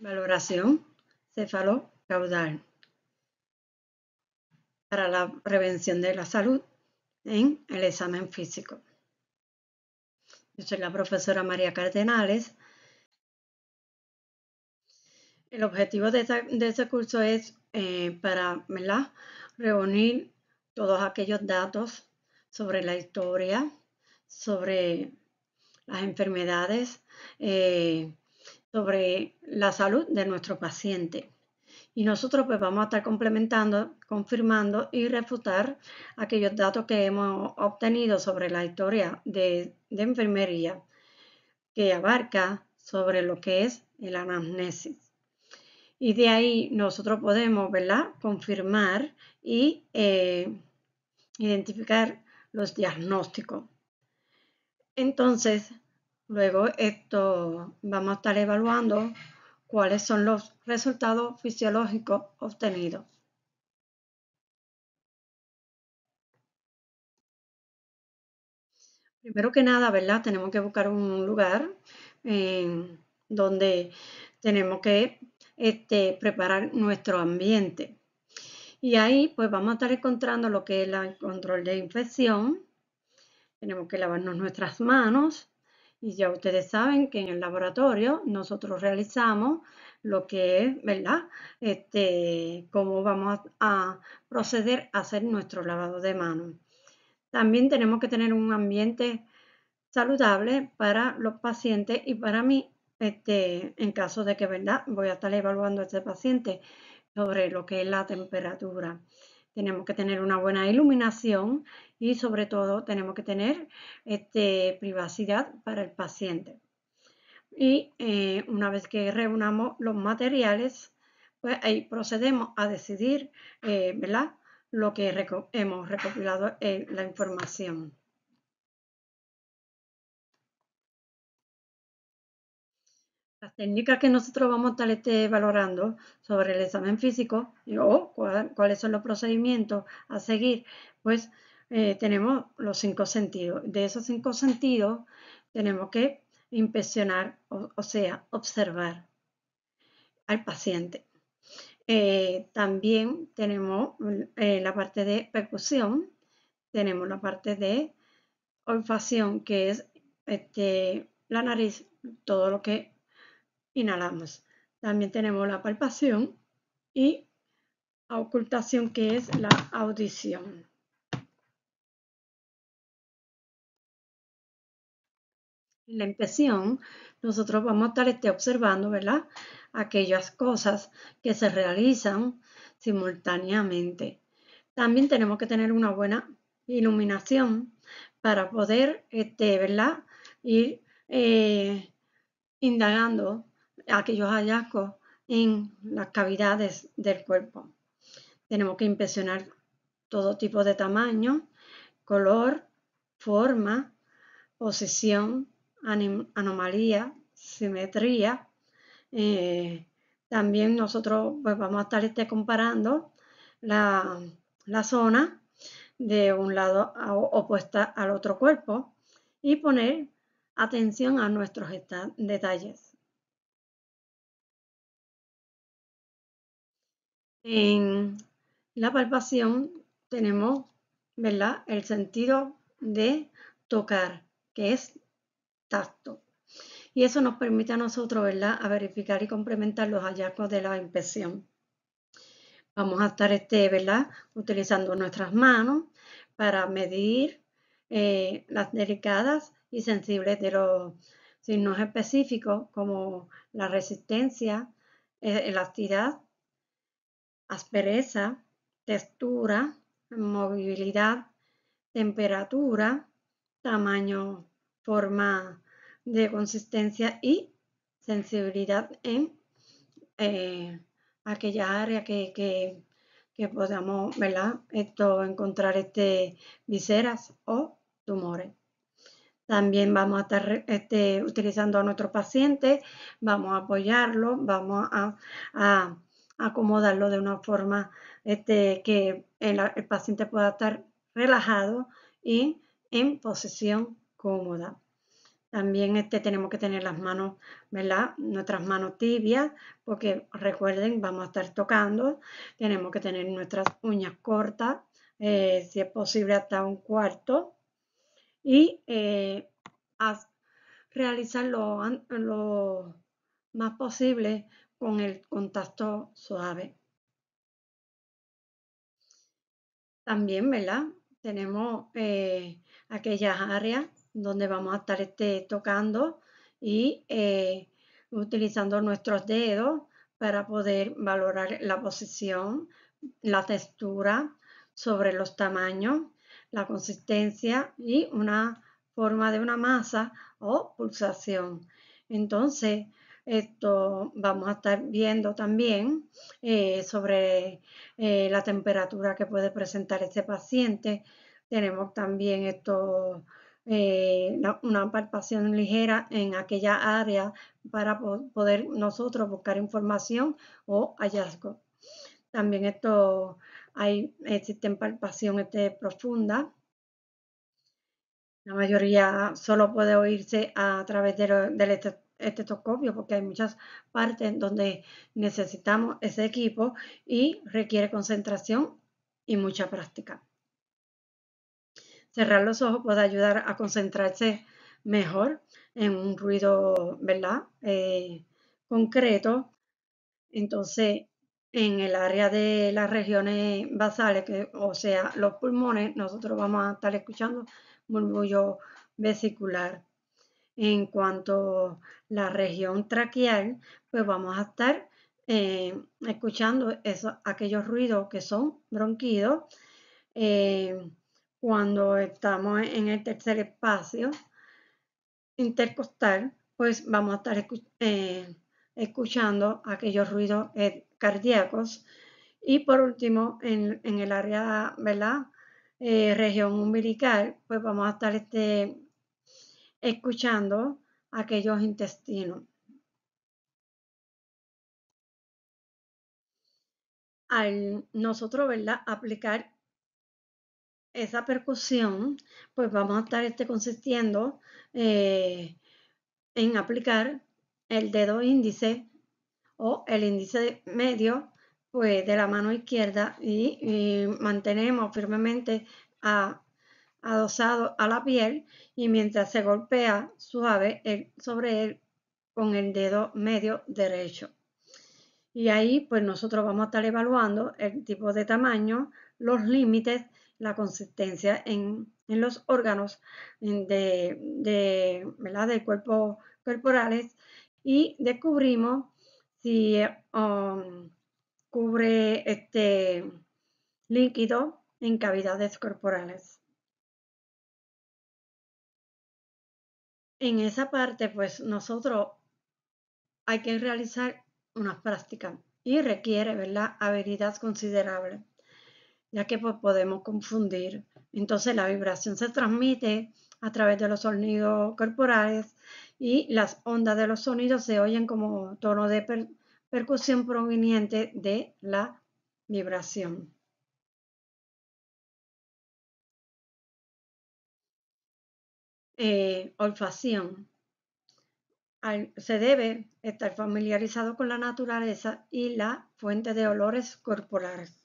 valoración caudal para la prevención de la salud en el examen físico. Yo soy la profesora María Cardenales. El objetivo de, este curso es eh, para reunir todos aquellos datos sobre la historia, sobre las enfermedades, eh, sobre la salud de nuestro paciente. Y nosotros pues vamos a estar complementando, confirmando y refutar aquellos datos que hemos obtenido sobre la historia de, enfermería que abarca sobre lo que es el anamnesis. Y de ahí nosotros podemos, ¿verdad?, confirmar y eh, identificar los diagnósticos. Entonces, Luego esto vamos a estar evaluando cuáles son los resultados fisiológicos obtenidos. Primero que nada, ¿verdad? Tenemos que buscar un lugar eh, donde tenemos que este, preparar nuestro ambiente. Y ahí pues vamos a estar encontrando lo que es el control de infección. Tenemos que lavarnos nuestras manos, y ya ustedes saben que en el laboratorio nosotros realizamos lo que es, ¿verdad? Este, cómo vamos a, proceder a hacer nuestro lavado de manos. También tenemos que tener un ambiente saludable para los pacientes y para mí, este, en caso de que, ¿verdad? Voy a estar evaluando a este paciente sobre lo que es la temperatura tenemos que tener una buena iluminación y sobre todo tenemos que tener este, privacidad para el paciente. Y eh, una vez que reunamos los materiales, pues ahí procedemos a decidir, eh, Lo que hemos recopilado, en la información. técnicas que nosotros vamos a estar este, valorando sobre el examen físico o cuáles son los procedimientos a seguir, pues eh, tenemos los cinco sentidos. De esos cinco sentidos tenemos que impresionar, o, sea, observar al paciente. Eh, también tenemos eh, la parte de percusión, tenemos la parte de olfacción, que es este, la nariz, todo lo que inhalamos. También tenemos la palpación y ocultación que es la audición. En la impresión, nosotros vamos a estar este, observando ¿verdad? aquellas cosas que se realizan simultáneamente. También tenemos que tener una buena iluminación para poder este, ¿verdad? ir eh, indagando aquellos hallazgos en las cavidades del cuerpo. Tenemos que impresionar todo tipo de tamaño, color, forma, posición, anomalía, simetría. Eh, también nosotros pues, vamos a estar este, comparando la, zona de un lado opuesta al otro cuerpo y poner atención a nuestros detalles. En la palpación tenemos, ¿verdad? El sentido de tocar, que es tacto. Y eso nos permite a nosotros, ¿verdad? A verificar y complementar los hallazgos de la inspección. Vamos a estar, este, ¿verdad? Utilizando nuestras manos para medir eh, las delicadas y sensibles de los signos específicos como la resistencia, eh, elasticidad aspereza, textura, movilidad, temperatura, tamaño, forma de consistencia y sensibilidad en eh, aquella área que, podamos ¿verdad? Esto, encontrar este, viseras o tumores. También vamos a estar este, utilizando a nuestro paciente, vamos a apoyarlo, vamos a acomodarlo de una forma este, que el, paciente pueda estar relajado y en posición cómoda. También este, tenemos que tener las manos, Nuestras manos tibias, porque recuerden, vamos a estar tocando. Tenemos que tener nuestras uñas cortas, eh, si es posible hasta un cuarto. Y eh, realizar lo, más posible con el contacto suave. También, ¿verdad? Tenemos eh, aquellas áreas donde vamos a estar este, tocando y eh, utilizando nuestros dedos para poder valorar la posición, la textura sobre los tamaños, la consistencia y una forma de una masa o pulsación. Entonces, esto vamos a estar viendo también eh, sobre eh, la temperatura que puede presentar este paciente. Tenemos también esto, eh, una palpación ligera en aquella área para poder nosotros buscar información o hallazgo. También esto hay, existen palpación este, profunda la mayoría solo puede oírse a través del lo, estetoscopio porque hay muchas partes donde necesitamos ese equipo y requiere concentración y mucha práctica. Cerrar los ojos puede ayudar a concentrarse mejor en un ruido, ¿verdad? Eh, concreto. Entonces, en el área de las regiones basales, o sea, los pulmones, nosotros vamos a estar escuchando murmullo vesicular. En cuanto a la región traqueal, pues vamos a estar eh, escuchando esos, aquellos ruidos que son bronquidos. Eh, cuando estamos en el tercer espacio intercostal, pues vamos a estar eh, escuchando aquellos ruidos cardíacos. Y por último, en, el área, ¿verdad? región umbilical, pues vamos a estar este, escuchando aquellos intestinos. Al nosotros, ¿verdad? Aplicar esa percusión, pues vamos a estar este, consistiendo eh, en aplicar el dedo índice o el índice medio pues, de la mano izquierda y mantenemos firmemente a adosado a la piel y mientras se golpea suave sobre él con el dedo medio derecho. Y ahí pues nosotros vamos a estar evaluando el tipo de tamaño, los límites, la consistencia en, los órganos de, de, del cuerpo corporales y descubrimos si um, cubre este líquido en cavidades corporales. en esa parte, pues nosotros hay que realizar unas prácticas y requiere, ¿verdad?, habilidad considerable, ya que pues, podemos confundir. Entonces la vibración se transmite a través de los sonidos corporales y las ondas de los sonidos se oyen como tono de percusión proveniente de la vibración. olfación eh, olfacción. se debe estar familiarizado con la naturaleza y la fuente de olores corporales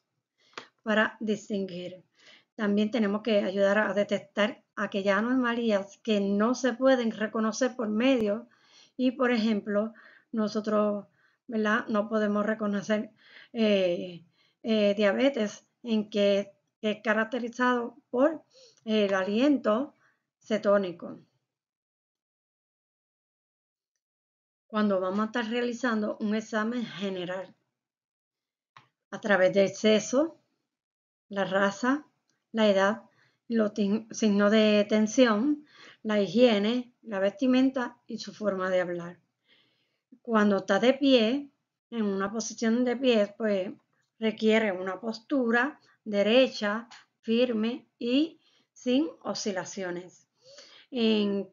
para distinguir. También tenemos que ayudar a detectar aquellas anomalías que no se pueden reconocer por medio y, por ejemplo, nosotros no podemos reconocer eh, eh, diabetes en que es caracterizado por el aliento, cetónico. Cuando vamos a estar realizando un examen general a través del sexo, la raza, la edad, los signos de tensión, la higiene, la vestimenta y su forma de hablar. Cuando está de pie, en una posición de pie, pues requiere una postura derecha, firme y sin oscilaciones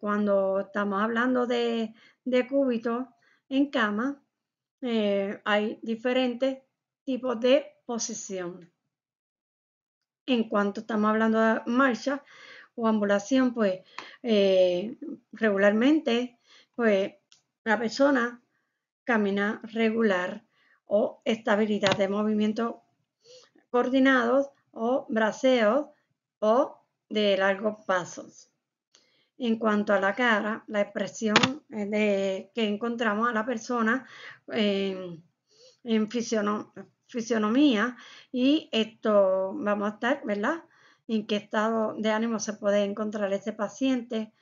cuando estamos hablando de, cúbito en cama, eh, hay diferentes tipos de posición. En cuanto estamos hablando de marcha o ambulación, pues eh, regularmente, pues la persona camina regular o estabilidad de movimiento coordinados o braceos o de largos pasos. En cuanto a la cara, la expresión eh, de, que encontramos a la persona eh, en, fisionomía y esto vamos a estar, ¿verdad? En qué estado de ánimo se puede encontrar este paciente,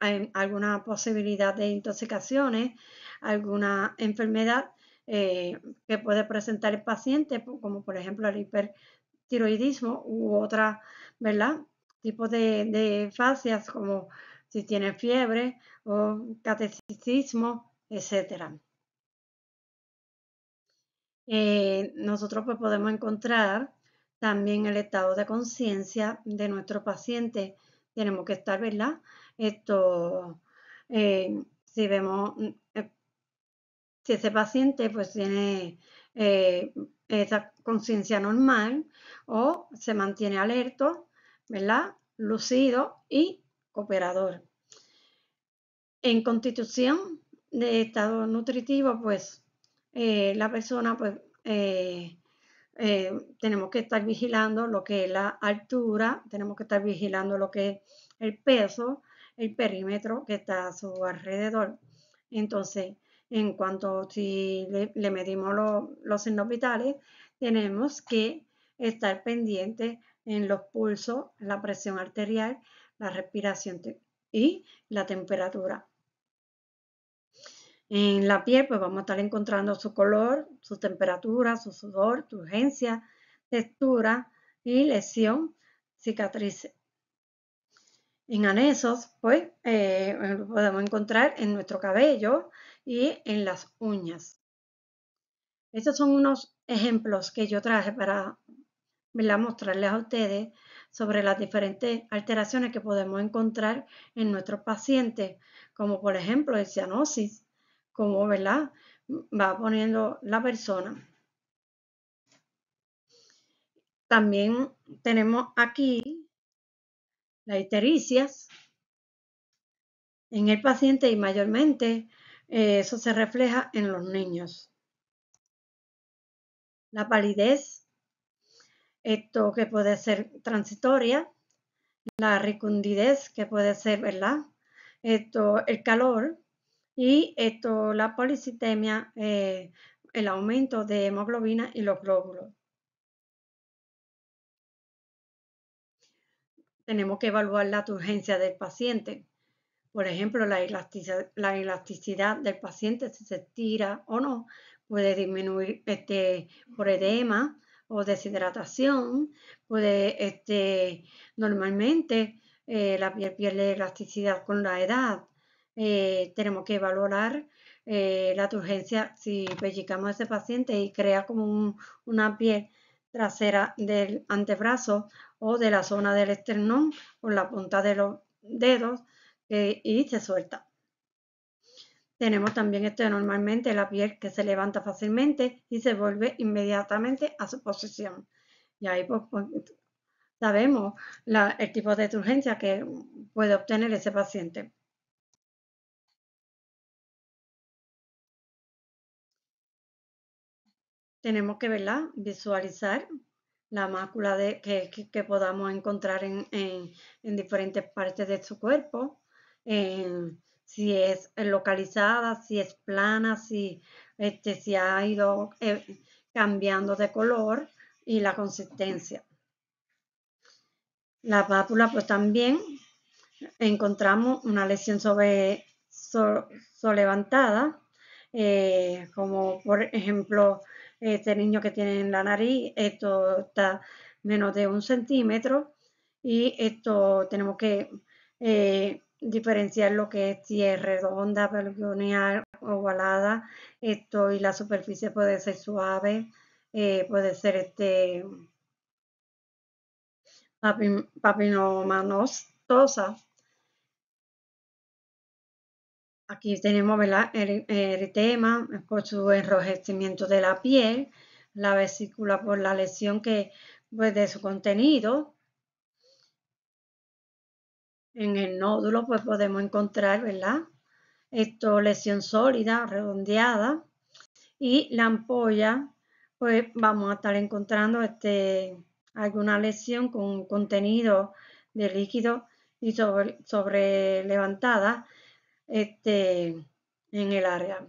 alguna posibilidad de intoxicaciones, alguna enfermedad eh, que puede presentar el paciente, pues, como por ejemplo el hipertiroidismo u otra, ¿verdad? Tipos de, de fascias como si tiene fiebre o catecismo, etc. Eh, nosotros pues, podemos encontrar también el estado de conciencia de nuestro paciente. Tenemos que estar, ¿verdad? Esto, eh, si vemos, eh, si ese paciente pues tiene esa conciencia normal o se mantiene alerto, ¿verdad? Lucido y operador. En constitución de estado nutritivo, pues eh, la persona, pues eh, eh, tenemos que estar vigilando lo que es la altura, tenemos que estar vigilando lo que es el peso, el perímetro que está a su alrededor. Entonces, en cuanto si le, medimos los signos vitales, tenemos que estar pendientes en los pulsos, la presión arterial la respiración y la temperatura. En la piel, pues vamos a estar encontrando su color, su temperatura, su sudor, turgencia, textura y lesión, cicatrices. En anexos, pues eh, lo podemos encontrar en nuestro cabello y en las uñas. Estos son unos ejemplos que yo traje para mostrarles a ustedes sobre las diferentes alteraciones que podemos encontrar en nuestros pacientes, como por ejemplo el cianosis, como ¿verdad? va poniendo la persona. También tenemos aquí las ictericias en el paciente y mayormente eh, eso se refleja en los niños. La palidez esto que puede ser transitoria, la recundidez que puede ser, ¿verdad? Esto, el calor y esto, la policitemia, eh, el aumento de hemoglobina y los glóbulos. Tenemos que evaluar la turgencia del paciente. Por ejemplo, la elasticidad, del paciente, si se estira o no, puede disminuir este, por edema, o deshidratación, puede, este, normalmente eh, la piel pierde elasticidad con la edad. Eh, tenemos que valorar eh, la turgencia si pellizcamos a ese paciente y crea como una piel trasera del antebrazo o de la zona del esternón o la punta de los dedos y se suelta. Tenemos también esto normalmente la piel que se levanta fácilmente y se vuelve inmediatamente a su posición. Y ahí pues, pues, sabemos el tipo de turgencia que puede obtener ese paciente. Tenemos que verla, visualizar la mácula que, podamos encontrar en, diferentes partes de su cuerpo si es eh, localizada, si es plana, si, este, si ha ido eh, cambiando de color y la consistencia. La pápula, pues también encontramos una lesión sobre, levantada, eh, como por ejemplo este niño que tiene en la nariz, esto está menos de un centímetro y esto tenemos que diferenciar lo que es si es redonda, o ovalada, esto y la superficie puede ser suave, eh, puede ser este papilomanostosa. Aquí tenemos el eritema por su enrojecimiento de la piel, la vesícula por la lesión que, pues, de su contenido, en el nódulo pues podemos encontrar, ¿verdad? Esto, lesión sólida, redondeada. Y la ampolla, pues vamos a estar encontrando este, alguna lesión con contenido de líquido y sobre, levantada este, en el área.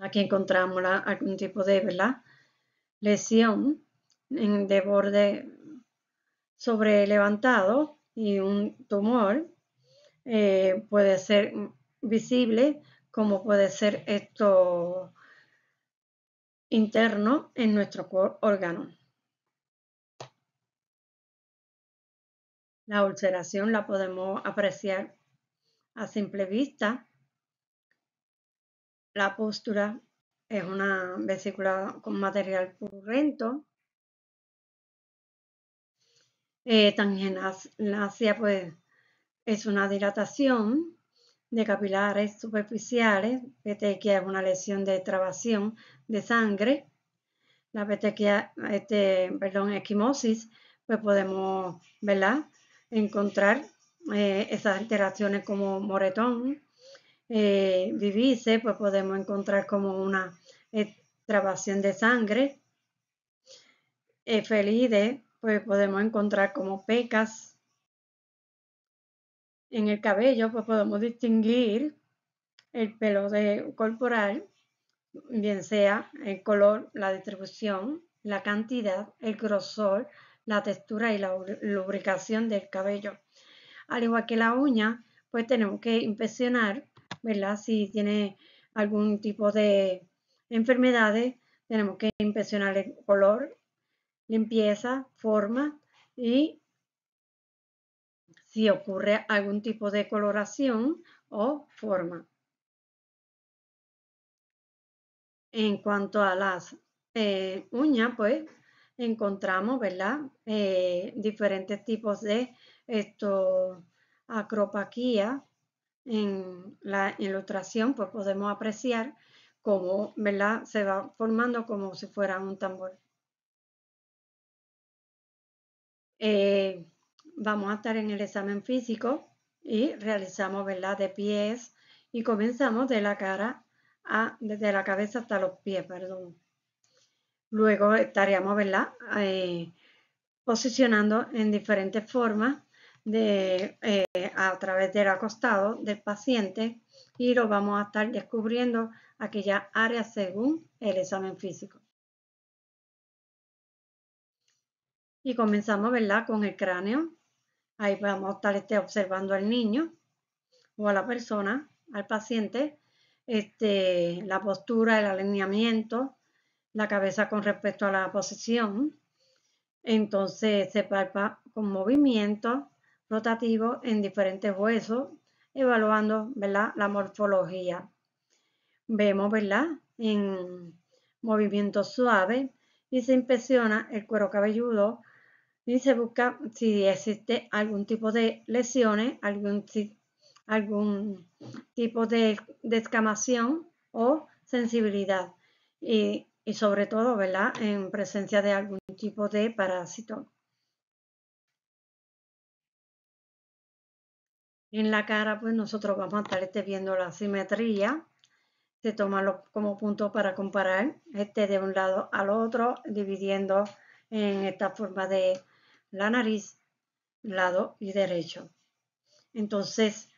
Aquí encontramos algún tipo de ¿verdad? lesión en, de borde sobre levantado y un tumor eh, puede ser visible como puede ser esto interno en nuestro órgano. La ulceración la podemos apreciar a simple vista. La postura es una vesícula con material purulento eh, tangenasia, pues, es una dilatación de capilares superficiales. Petequia es una lesión de trabación de sangre. La petequia, este, perdón, esquimosis, pues podemos, ¿verdad? Encontrar eh, esas alteraciones como moretón. Eh, vivice, pues podemos encontrar como una eh, trabación de sangre. Felide, pues podemos encontrar como pecas. En el cabello, pues podemos distinguir el pelo corporal, bien sea el color, la distribución, la cantidad, el grosor, la textura y la lubricación del cabello. Al igual que la uña, pues tenemos que impresionar, ¿verdad? Si tiene algún tipo de enfermedades, tenemos que impresionar el color, limpieza, forma y si ocurre algún tipo de coloración o forma. En cuanto a las eh, uñas, pues encontramos, ¿verdad? Eh, diferentes tipos de esto, acropaquía. En la ilustración, pues podemos apreciar cómo, ¿verdad? Se va formando como si fuera un tambor. Eh, vamos a estar en el examen físico y realizamos, ¿verdad? De pies y comenzamos de la cara a, desde la cabeza hasta los pies, perdón. Luego estaríamos, ¿verdad? Eh, posicionando en diferentes formas de, eh, a través del acostado del paciente y lo vamos a estar descubriendo aquellas áreas según el examen físico. Y comenzamos, ¿verdad? Con el cráneo. Ahí vamos a estar este, observando al niño o a la persona, al paciente, este, la postura, el alineamiento, la cabeza con respecto a la posición. Entonces se palpa con movimientos rotativos en diferentes huesos, evaluando ¿verdad? la morfología. Vemos ¿verdad? en movimiento suave y se inspecciona el cuero cabelludo y se busca si existe algún tipo de lesiones, algún, algún tipo de, descamación o sensibilidad y, sobre todo, ¿verdad?, en presencia de algún tipo de parásito. En la cara, pues nosotros vamos a estar este, viendo la simetría se toma como punto para comparar este de un lado al otro, dividiendo en esta forma de, la nariz, lado y derecho. Entonces,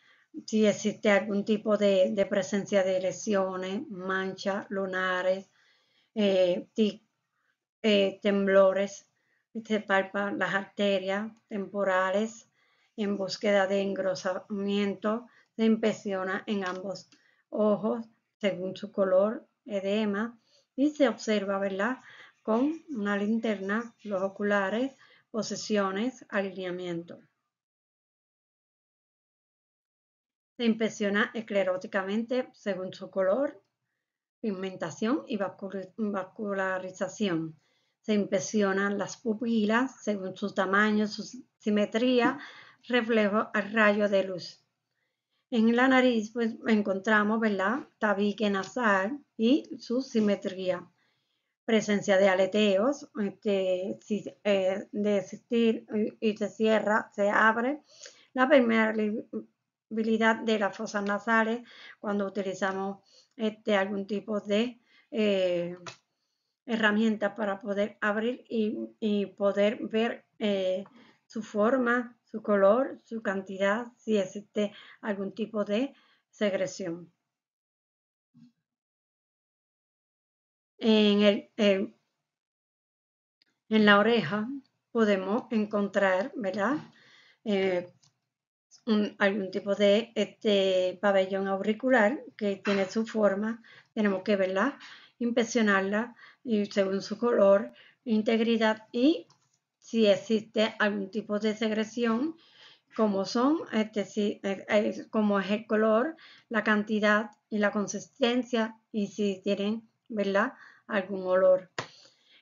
si existe algún tipo de, presencia de lesiones, manchas, lunares, eh, eh, temblores, se este, palpan las arterias temporales en búsqueda de engrosamiento, se impresiona en ambos ojos según su color, edema, y se observa, ¿verdad? Con una linterna, los oculares, Posiciones, alineamiento. Se impresiona escleróticamente según su color, pigmentación y vascularización. Se impresionan las pupilas según su tamaño, su simetría, reflejo al rayo de luz. En la nariz pues, encontramos ¿verdad? tabique nasal y su simetría presencia de aleteos, este, si, eh, de existir y, se cierra, se abre, la permeabilidad de las fosas nasales cuando utilizamos este, algún tipo de eh, herramienta para poder abrir y, poder ver eh, su forma, su color, su cantidad, si existe algún tipo de secreción. En, eh, en la oreja podemos encontrar, ¿verdad? Eh, algún tipo de este pabellón auricular que tiene su forma, tenemos que verla, inspeccionarla y según su color, integridad y si existe algún tipo de secreción, como son, este, eh, como es el color, la cantidad y la consistencia y si tienen, ¿verdad? algún olor.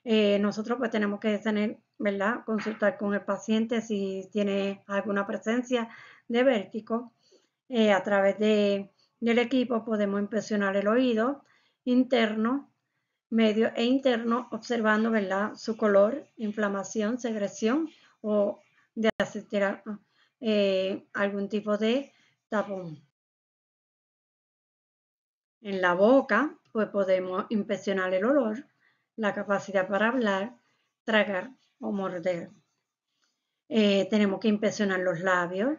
Eh, nosotros pues tenemos que tener, ¿verdad? Consultar con el paciente si tiene alguna presencia de vértigo. Eh, a través del equipo podemos impresionar el oído interno, medio e interno, observando, ¿verdad? Su color, inflamación, secreción o de asistir eh, algún tipo de tapón. En la boca pues podemos impresionar el olor, la capacidad para hablar, tragar o morder. Eh, tenemos que impresionar los labios,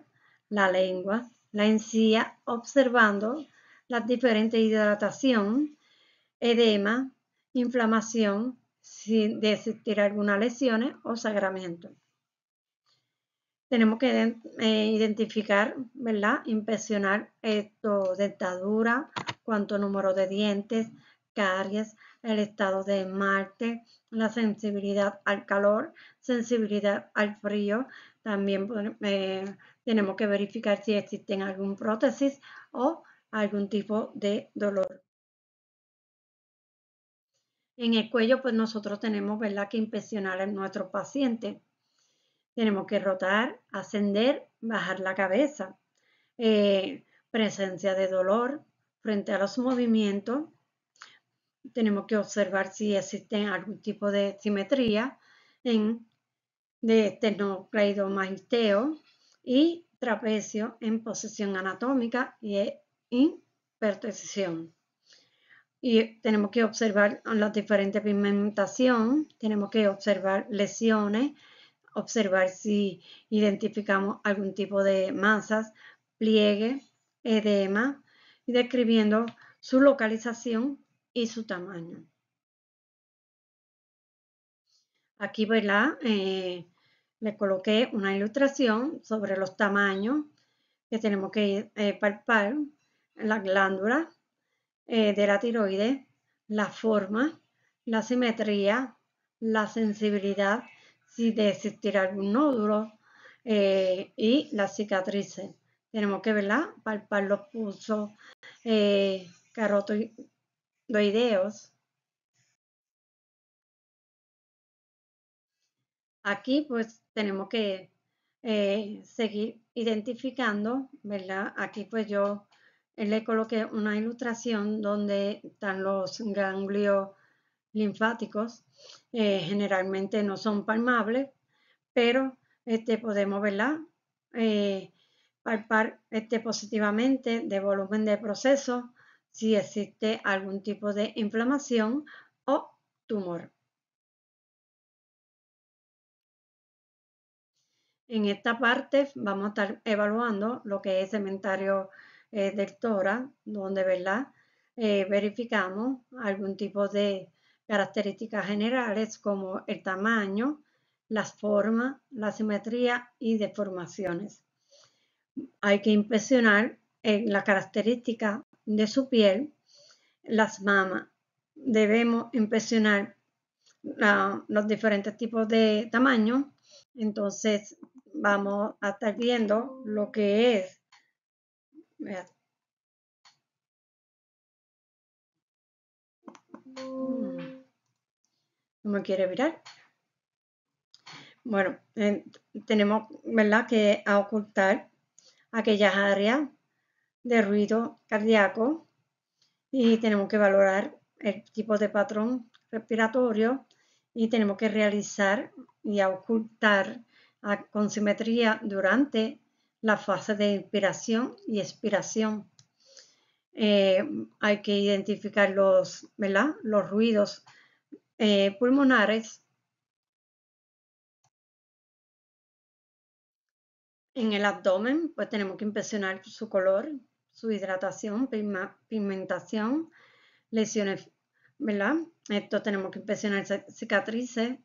la lengua, la encía, observando las diferentes hidratación, edema, inflamación, si existir algunas lesiones o sangramiento. Tenemos que eh, identificar, ¿verdad? Inspeccionar esto, dentadura, cuánto número de dientes, caries, el estado de Marte, la sensibilidad al calor, sensibilidad al frío. También eh, tenemos que verificar si existen algún prótesis o algún tipo de dolor. En el cuello, pues nosotros tenemos ¿verdad? que impresionar a nuestro paciente. Tenemos que rotar, ascender, bajar la cabeza. Eh, presencia de dolor, frente a los movimientos. Tenemos que observar si existe algún tipo de simetría en de magisteo y trapecio en posición anatómica y en hipertensión. Y tenemos que observar las diferentes pigmentación, tenemos que observar lesiones, observar si identificamos algún tipo de masas, pliegue, edema, describiendo su localización y su tamaño. Aquí, ¿verdad? Eh, le coloqué una ilustración sobre los tamaños que tenemos que eh, palpar, la glándula eh, de la tiroides, la forma, la simetría, la sensibilidad, si de algún nódulo eh, y las cicatrices tenemos que, verla Palpar los pulsos eh, Aquí pues tenemos que eh, seguir identificando, ¿verdad? Aquí pues yo le coloqué una ilustración donde están los ganglios linfáticos. Eh, generalmente no son palmables, pero este, podemos, verla eh, palpar este positivamente de volumen de proceso si existe algún tipo de inflamación o tumor. En esta parte vamos a estar evaluando lo que es cementario eh, del tora, donde ¿verdad? Eh, verificamos algún tipo de características generales como el tamaño, las formas, la simetría y deformaciones hay que impresionar en la característica de su piel las mamas. Debemos impresionar los diferentes tipos de tamaño. Entonces vamos a estar viendo lo que es. No mm. me quiere mirar? Bueno, tenemos, ¿verdad?, que ocultar aquellas áreas de ruido cardíaco y tenemos que valorar el tipo de patrón respiratorio y tenemos que realizar y ocultar con simetría durante la fase de inspiración y expiración. Eh, hay que identificar los, los ruidos eh, pulmonares En el abdomen, pues tenemos que impresionar su color, su hidratación, pigmentación, lesiones, ¿verdad? Esto tenemos que impresionar cicatrices,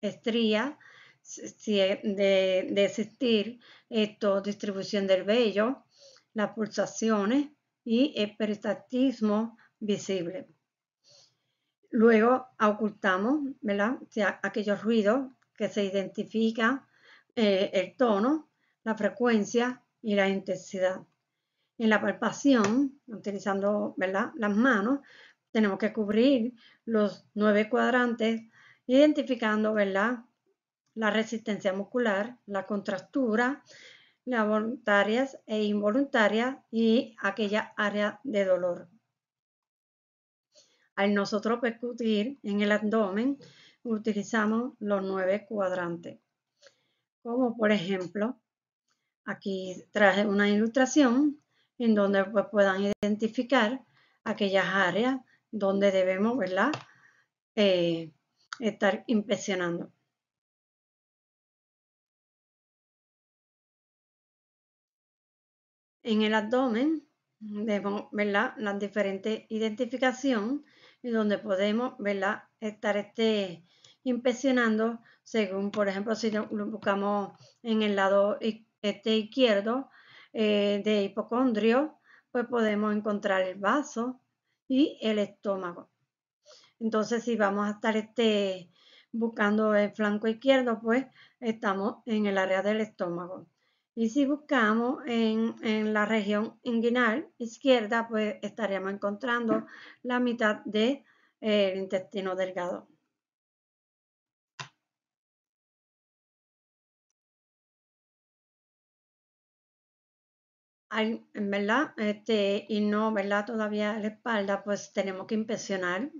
estrías, si de, de, existir, esto, distribución del vello, las pulsaciones y el peristatismo visible. Luego ocultamos ¿verdad? aquellos ruidos que se identifica eh, el tono, la frecuencia y la intensidad. En la palpación, utilizando las manos, tenemos que cubrir los nueve cuadrantes, identificando ¿verdad? la resistencia muscular, la contractura, las voluntarias e involuntarias y aquella área de dolor. Al nosotros percutir en el abdomen, utilizamos los nueve cuadrantes, como por ejemplo Aquí traje una ilustración en donde pues, puedan identificar aquellas áreas donde debemos ¿verdad? Eh, estar impresionando. En el abdomen debemos ¿verdad? las diferentes identificación y donde podemos ¿verdad? estar este, según, por ejemplo, si lo buscamos en el lado izquierdo este izquierdo eh, de hipocondrio, pues podemos encontrar el vaso y el estómago. Entonces, si vamos a estar este, buscando el flanco izquierdo, pues estamos en el área del estómago. Y si buscamos en, la región inguinal izquierda, pues estaríamos encontrando la mitad del de, eh, intestino delgado. ¿verdad? Este, y no, Todavía la espalda, pues tenemos que impresionar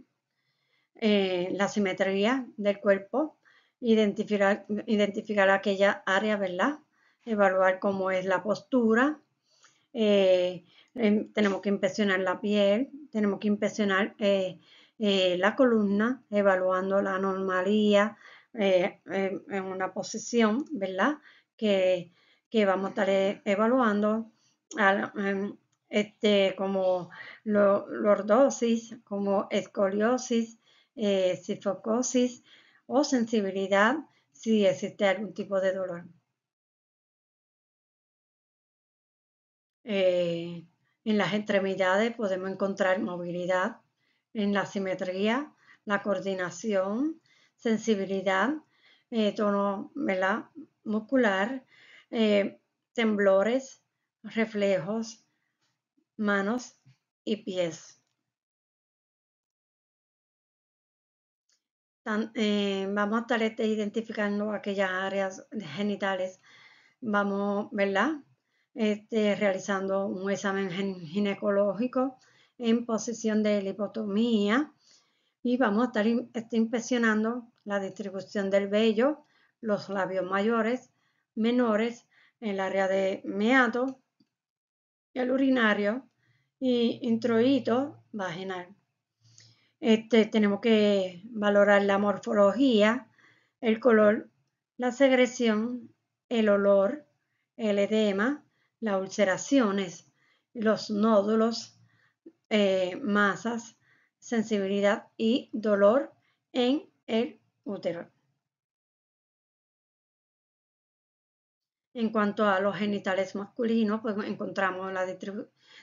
eh, la simetría del cuerpo, identificar, identificar aquella área, ¿verdad? Evaluar cómo es la postura. Eh, tenemos que impresionar la piel, tenemos que impresionar eh, la columna, evaluando la anomalía en una posición, ¿verdad? Que, que vamos a estar evaluando Em, este, como lordosis, como escoliosis, eh, sifocosis o sensibilidad si existe algún tipo de dolor. Eh, en las extremidades podemos encontrar movilidad, en la simetría, la coordinación, sensibilidad, eh, tono muscular, eh, temblores, reflejos, manos y pies. Eh, vamos a estar este, identificando aquellas áreas genitales. Vamos, ¿verdad? Este, realizando un examen ginecológico en posición de lipotomía y vamos a estar impresionando este, la distribución del vello, los labios mayores, menores, el área de meato, el urinario y introito vaginal. Este, tenemos que valorar la morfología, el color, la secreción, el olor, el edema, las ulceraciones, los nódulos, eh, masas, sensibilidad y dolor en el útero. En cuanto a los genitales masculinos, pues encontramos la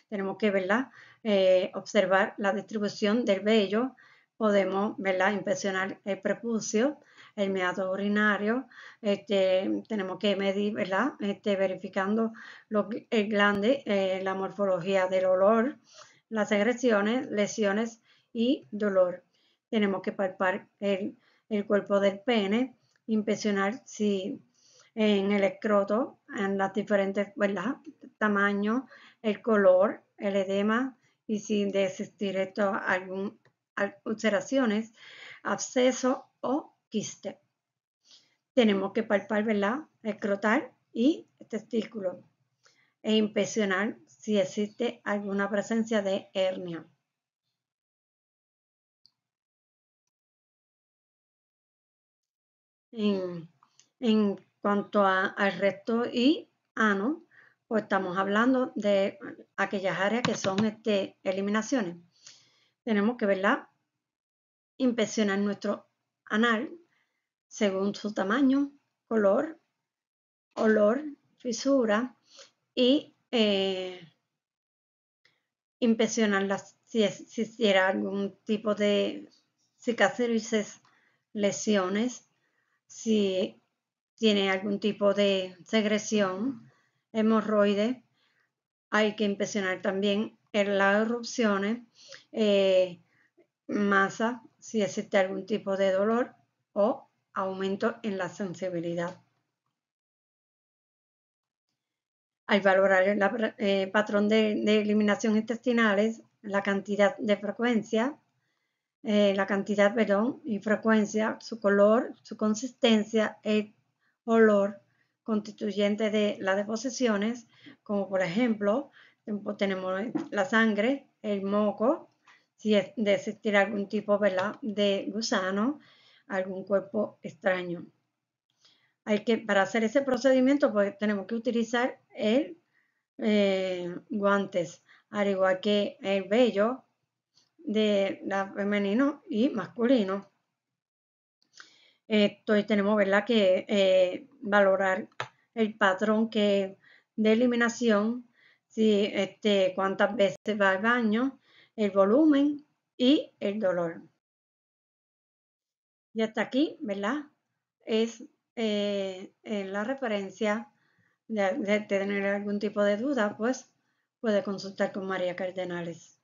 tenemos que ¿verdad? Eh, observar la distribución del vello, podemos ¿verdad? impresionar el prepucio, el meado urinario, este, tenemos que medir, ¿verdad? Este, verificando lo, el eh, glande, eh, la morfología del olor, las agresiones, lesiones y dolor. Tenemos que palpar el, cuerpo del pene, impresionar si en el escroto, en las diferentes, ¿verdad? tamaño, el color, el edema y si de existir esto, algún, ulceraciones, absceso o quiste. Tenemos que palpar, ¿verdad? Escrotal y testículo e inspeccionar si existe alguna presencia de hernia. en cuanto al resto y ano, ah, pues estamos hablando de aquellas áreas que son este, eliminaciones. Tenemos que, verla, impresionar nuestro anal según su tamaño, color, olor, fisura y eh, si, existiera algún tipo de cicatrices, lesiones, si tiene algún tipo de secreción, hemorroide, hay que impresionar también en las erupciones, eh, masa, si existe algún tipo de dolor o aumento en la sensibilidad. Al valorar el eh, patrón de, eliminación intestinales, la cantidad de frecuencia, eh, la cantidad, perdón, y frecuencia, su color, su consistencia, etc olor constituyente de las deposiciones, como por ejemplo, tenemos la sangre, el moco, si es de existir algún tipo de gusano, algún cuerpo extraño. Hay que, para hacer ese procedimiento, pues tenemos que utilizar el eh, guantes, al igual que el vello de la femenino y masculino entonces eh, tenemos ¿verdad? que eh, valorar el patrón que de eliminación, si, este, cuántas veces va al baño, el volumen y el dolor. Y hasta aquí, ¿verdad? Es eh, la referencia de, de tener algún tipo de duda, pues puede consultar con María Cardenales.